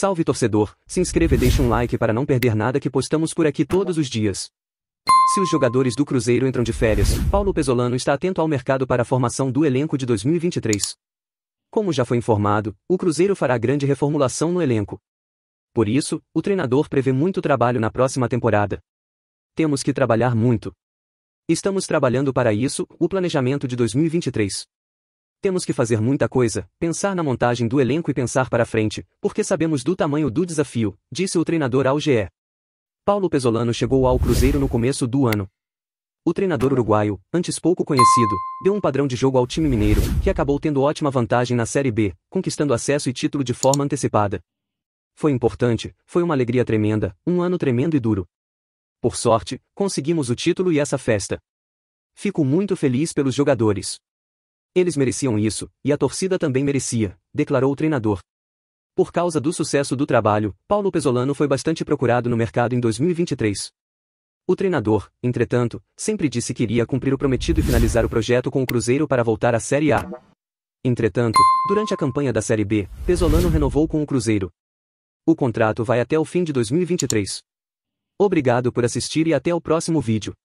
Salve torcedor, se inscreva e deixe um like para não perder nada que postamos por aqui todos os dias. Se os jogadores do Cruzeiro entram de férias, Paulo Pesolano está atento ao mercado para a formação do elenco de 2023. Como já foi informado, o Cruzeiro fará grande reformulação no elenco. Por isso, o treinador prevê muito trabalho na próxima temporada. Temos que trabalhar muito. Estamos trabalhando para isso, o planejamento de 2023. Temos que fazer muita coisa, pensar na montagem do elenco e pensar para frente, porque sabemos do tamanho do desafio, disse o treinador ao GE. Paulo Pesolano chegou ao Cruzeiro no começo do ano. O treinador uruguaio, antes pouco conhecido, deu um padrão de jogo ao time mineiro, que acabou tendo ótima vantagem na Série B, conquistando acesso e título de forma antecipada. Foi importante, foi uma alegria tremenda, um ano tremendo e duro. Por sorte, conseguimos o título e essa festa. Fico muito feliz pelos jogadores. Eles mereciam isso, e a torcida também merecia, declarou o treinador. Por causa do sucesso do trabalho, Paulo Pesolano foi bastante procurado no mercado em 2023. O treinador, entretanto, sempre disse que iria cumprir o prometido e finalizar o projeto com o Cruzeiro para voltar à Série A. Entretanto, durante a campanha da Série B, Pesolano renovou com o Cruzeiro. O contrato vai até o fim de 2023. Obrigado por assistir e até o próximo vídeo.